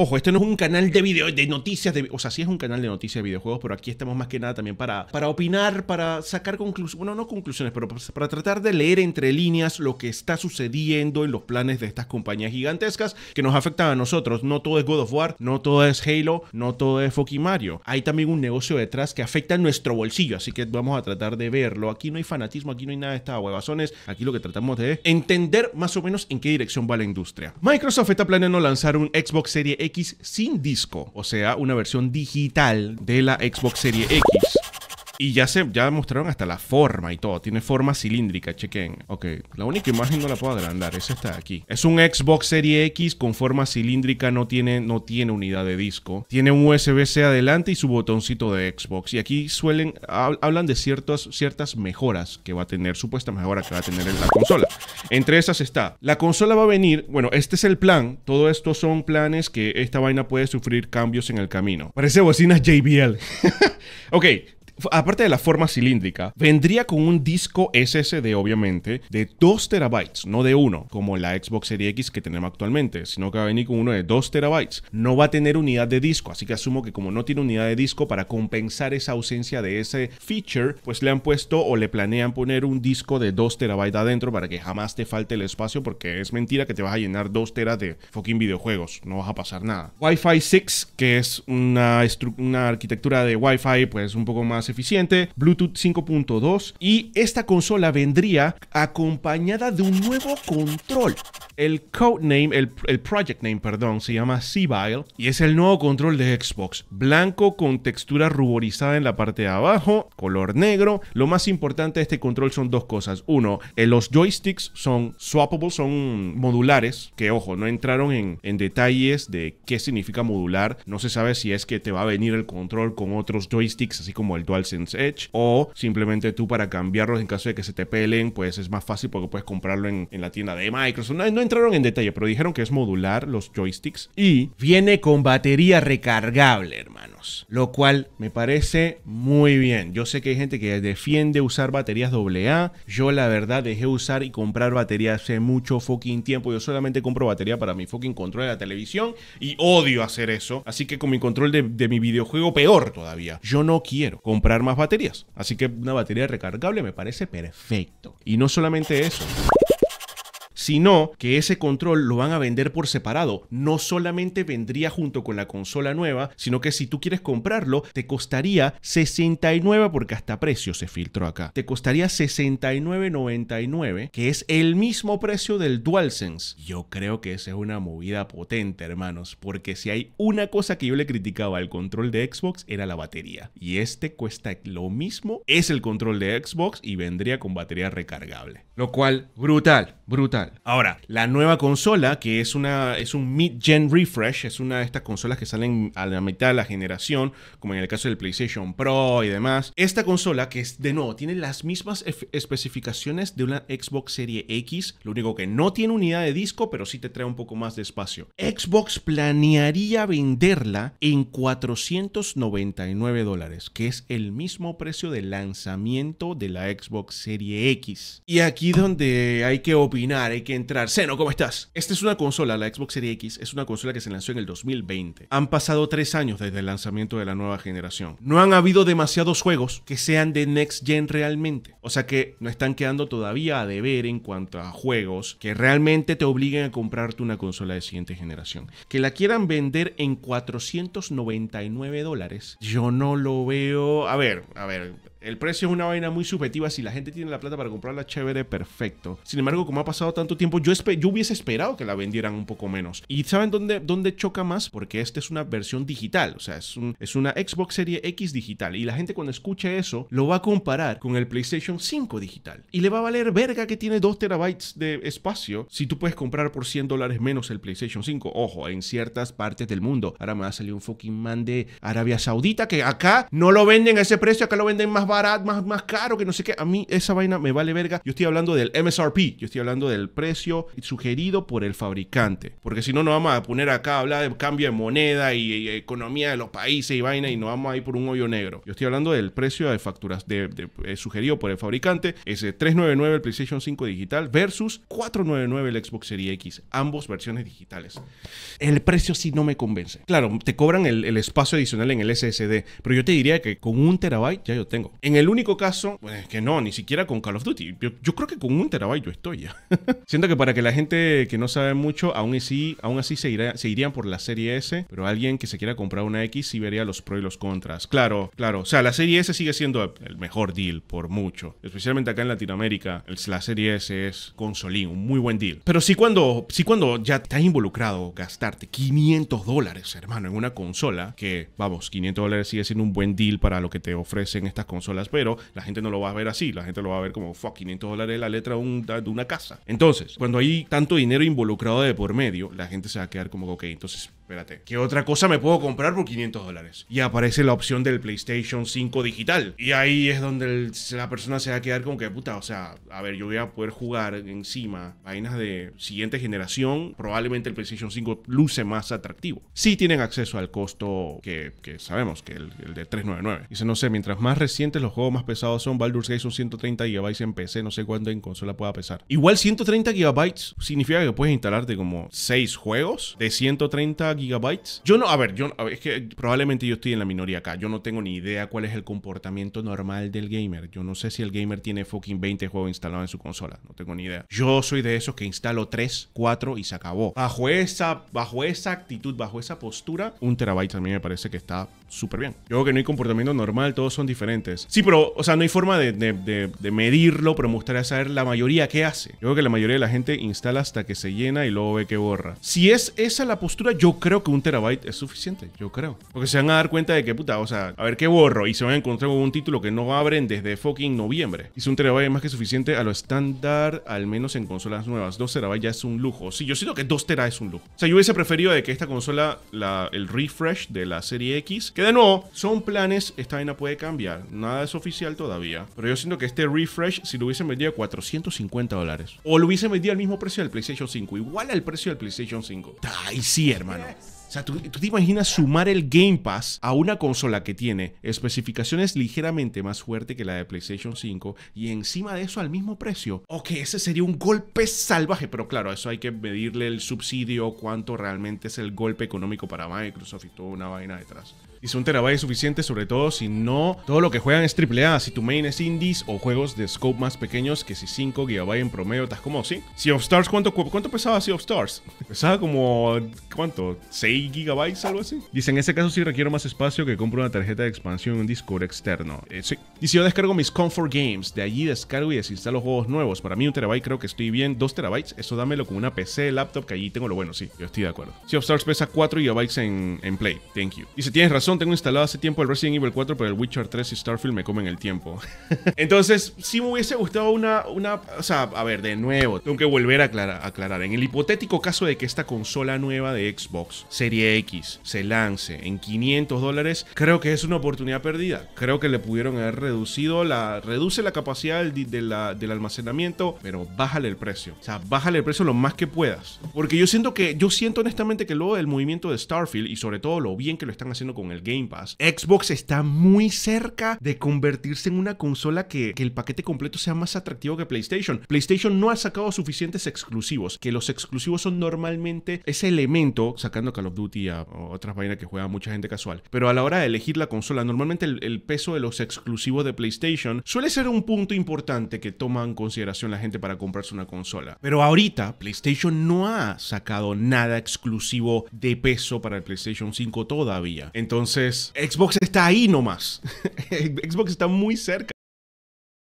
Ojo, este no es un canal de video, de noticias, de, o sea, sí es un canal de noticias de videojuegos, pero aquí estamos más que nada también para, para opinar, para sacar conclusiones, bueno, no conclusiones, pero pues, para, tratar de leer entre líneas lo que está sucediendo en los planes de estas compañías gigantescas que nos afectan a nosotros. No todo es God of War, no todo es Halo, no todo es fucking Mario. Hay también un negocio detrás que afecta a nuestro bolsillo, así que vamos a tratar de verlo. Aquí no hay fanatismo, aquí no hay nada de estas huevazones, aquí lo que tratamos de entender más o menos en qué dirección va la industria. Microsoft está planeando lanzar un Xbox Series X X sin disco, o sea, una versión digital de la Xbox Serie X. Y ya se ya mostraron hasta la forma y todo. Tiene forma cilíndrica, chequen. Ok, la única imagen no la puedo agrandar. Esa está aquí. Es un Xbox Serie X con forma cilíndrica. No tiene, no tiene unidad de disco. Tiene un USB-C adelante y su botoncito de Xbox. Y aquí suelen, hablan de ciertas mejoras que va a tener, supuesta mejora que va a tener en la consola. Entre esas está, la consola va a venir, bueno, este es el plan. Todo esto son planes que esta vaina puede sufrir cambios en el camino. Parece bocina JBL. ok, aparte de la forma cilíndrica, vendría con un disco SSD, obviamente, de 2 terabytes, no de 1, como la Xbox Series X que tenemos actualmente, sino que va a venir con uno de 2 terabytes. No va a tener unidad de disco, así que asumo que como no tiene unidad de disco, para compensar esa ausencia de ese feature, pues le han puesto o le planean poner un disco de 2 terabytes adentro para que jamás te falte el espacio, porque es mentira que te vas a llenar 2 teras de fucking videojuegos, no vas a pasar nada. Wi-Fi 6, que es una, una arquitectura de Wi-Fi, pues un poco más eficiente, Bluetooth 5.2 y esta consola vendría acompañada de un nuevo control. El codename, el, el project name, perdón, se llama Seabile y es el nuevo control de Xbox. Blanco con textura ruborizada en la parte de abajo, color negro. Lo más importante de este control son dos cosas. Uno, eh, los joysticks son swappable, son modulares, que ojo, no entraron en, en detalles de qué significa modular. No se sabe si es que te va a venir el control con otros joysticks, así como el Dual Sense Edge o simplemente tú para cambiarlos en caso de que se te pelen, pues es más fácil porque puedes comprarlo en, la tienda de Microsoft. No, no, entraron en detalle, pero dijeron que es modular los joysticks y viene con batería recargable, lo cual me parece muy bien. Yo sé que hay gente que defiende usar baterías AA. Yo la verdad dejé usar y comprar baterías hace mucho fucking tiempo. Yo solamente compro batería para mi fucking control de la televisión y odio hacer eso. Así que con mi control de mi videojuego peor todavía. Yo no quiero comprar más baterías. Así que una batería recargable me parece perfecto. Y no solamente eso sino que ese control lo van a vender por separado. No solamente vendría junto con la consola nueva, sino que si tú quieres comprarlo, te costaría 69, porque hasta precio se filtró acá, te costaría 69.99, que es el mismo precio del DualSense. Yo creo que esa es una movida potente, hermanos, porque si hay una cosa que yo le criticaba al control de Xbox era la batería. Y este cuesta lo mismo, es el control de Xbox y vendría con batería recargable. Lo cual, brutal, brutal. Ahora, la nueva consola, que es, una, es un mid-gen refresh, es una de estas consolas que salen a la mitad de la generación, como en el caso del PlayStation Pro y demás. Esta consola, que es, de nuevo tiene las mismas especificaciones de una Xbox Serie X, lo único que no tiene unidad de disco, pero sí te trae un poco más de espacio. Xbox planearía venderla en 499 dólares, que es el mismo precio de lanzamiento de la Xbox Serie X. Y aquí donde hay que opinar, hay que que entrar. Seno, ¿cómo estás? Esta es una consola, la Xbox Series X, es una consola que se lanzó en el 2020. Han pasado tres años desde el lanzamiento de la nueva generación. No han habido demasiados juegos que sean de Next Gen realmente. O sea que no están quedando todavía a deber en cuanto a juegos que realmente te obliguen a comprarte una consola de siguiente generación. Que la quieran vender en 499 dólares, yo no lo veo. A ver, a ver, el precio es una vaina muy subjetiva. Si la gente tiene la plata para comprarla, chévere, perfecto. Sin embargo, como ha pasado tanto tiempo, yo, yo hubiese esperado que la vendieran un poco menos. ¿Y saben dónde, dónde choca más? Porque esta es una versión digital. O sea, es, es una Xbox Serie X digital. Y la gente cuando escuche eso, lo va a comparar con el PlayStation 5 digital. Y le va a valer verga que tiene 2 terabytes de espacio si tú puedes comprar por 100 dólares menos el PlayStation 5. Ojo, en ciertas partes del mundo. Ahora me va a un fucking man de Arabia Saudita que acá no lo venden a ese precio, acá lo venden más barato, más, más caro, que no sé qué. A mí esa vaina me vale verga. Yo estoy hablando del MSRP, yo estoy hablando del precio sugerido por el fabricante. Porque si no, nos vamos a poner acá a hablar de cambio de moneda y, economía de los países y vaina y nos vamos a ir por un hoyo negro. Yo estoy hablando del precio de facturas de, eh, sugerido por el fabricante. ese 399 el PlayStation 5 digital versus 499 el Xbox Series X. Ambos versiones digitales. El precio sí no me convence. Claro, te cobran el espacio adicional en el SSD, pero yo te diría que con un terabyte ya yo tengo. En el único caso, pues que no, ni siquiera con Call of Duty. Yo, creo que con un terabyte yo estoy ya. Siento que para que la gente que no sabe mucho, aún así, aún así se, irá, irían por la serie S, pero alguien que se quiera comprar una X sí vería los pros y los contras. Claro, claro. O sea, la serie S sigue siendo el mejor deal por mucho. Especialmente acá en Latinoamérica, la serie S es consolín, un muy buen deal. Pero sí cuando, sí cuando ya te has involucrado gastarte 500 dólares, hermano, en una consola, que vamos, 500 dólares sigue siendo un buen deal para lo que te ofrecen estas consolas pero la gente no lo va a ver así, la gente lo va a ver como, fuck, 500 dólares la letra de, de una casa. Entonces, cuando hay tanto dinero involucrado de por medio, la gente se va a quedar como, ok, entonces espérate, ¿qué otra cosa me puedo comprar por 500 dólares? Y aparece la opción del PlayStation 5 digital. Y ahí es donde la persona se va a quedar como que, puta, o sea, a ver, yo voy a poder jugar encima vainas de siguiente generación. Probablemente el PlayStation 5 luce más atractivo. Si sí tienen acceso al costo que, sabemos, que el, de 399. Dice, no sé, mientras más recientes los juegos más pesados son, Baldur's Gate son 130 GB en PC, no sé cuándo en consola pueda pesar. Igual 130 GB significa que puedes instalarte como 6 juegos de 130 gigabytes. Yo no, a ver, yo, es que probablemente yo estoy en la minoría acá. Yo no tengo ni idea cuál es el comportamiento normal del gamer. Yo no sé si el gamer tiene fucking 20 juegos instalados en su consola. No tengo ni idea. Yo soy de esos que instalo 3, 4 y se acabó. Bajo esa, bajo esa actitud, bajo esa postura, un terabyte a mí me parece que está súper bien. Yo creo que no hay comportamiento normal, todos son diferentes. Sí, pero, o sea, no hay forma de, de medirlo, pero me gustaría saber la mayoría qué hace. Yo creo que la mayoría de la gente instala hasta que se llena y luego ve que borra. Si es esa la postura, yo creo creo que un terabyte es suficiente, yo creo. Porque se van a dar cuenta de que, puta, o sea, a ver qué borro. Y se van a encontrar con un título que no abren desde fucking noviembre. Y es un terabyte más que suficiente a lo estándar, al menos en consolas nuevas. Dos terabytes ya es un lujo. Sí, yo siento que dos terabytes es un lujo. O sea, yo hubiese preferido de que esta consola, el refresh de la serie X, que de nuevo, son planes, esta vaina puede cambiar. Nada es oficial todavía. Pero yo siento que este refresh, si lo hubiesen vendido a 450 dólares, o lo hubiesen vendido al mismo precio del PlayStation 5, igual al precio del PlayStation 5. Ay, sí, hermano. O sea, ¿tú, te imaginas sumar el Game Pass a una consola que tiene especificaciones ligeramente más fuerte que la de PlayStation 5 y encima de eso al mismo precio? Ok, ese sería un golpe salvaje, pero claro, eso hay que medirle el subsidio, cuánto realmente es el golpe económico para Microsoft y toda una vaina detrás. Dice un terabyte es suficiente, sobre todo si no todo lo que juegan es AAA. Si tu main es indies o juegos de scope más pequeños, que si 5 GB en promedio, estás como, sí. Sea of Stars, ¿cuánto, cuánto pesaba Sea of Stars? Pesaba como, ¿cuánto? ¿6 GB, algo así? Dice, en ese caso Si requiero más espacio que compro una tarjeta de expansión en un disco externo. Eh, sí. Dice, yo descargo mis Comfort Games. De allí descargo y desinstalo juegos nuevos. Para mí, un terabyte creo que estoy bien. 2 terabytes, eso dámelo con una PC, laptop, que allí tengo lo bueno, sí. Yo estoy de acuerdo. Sea of Stars pesa 4 gigabytes en, en Play. Thank you. y si tienes razón tengo instalado hace tiempo el Resident Evil 4, pero el Witcher 3 y Starfield me comen el tiempo. Entonces, si me hubiese gustado una, una... O sea, a ver, de nuevo, tengo que volver a aclarar, En el hipotético caso de que esta consola nueva de Xbox Serie X se lance en 500 dólares, creo que es una oportunidad perdida. Creo que le pudieron haber reducido la... Reduce la capacidad del, de la, del almacenamiento, pero bájale el precio. O sea, bájale el precio lo más que puedas. Porque yo siento que... Yo siento honestamente que luego del movimiento de Starfield y sobre todo lo bien que lo están haciendo con el Game Pass. Xbox está muy cerca de convertirse en una consola que, el paquete completo sea más atractivo que PlayStation. PlayStation no ha sacado suficientes exclusivos, que los exclusivos son normalmente ese elemento, sacando Call of Duty a otras vainas que juega mucha gente casual. Pero a la hora de elegir la consola, normalmente el, el peso de los exclusivos de PlayStation suele ser un punto importante que toma en consideración la gente para comprarse una consola. Pero ahorita PlayStation no ha sacado nada exclusivo de peso para el PlayStation 5 todavía. Entonces, entonces, Xbox está ahí nomás. Xbox está muy cerca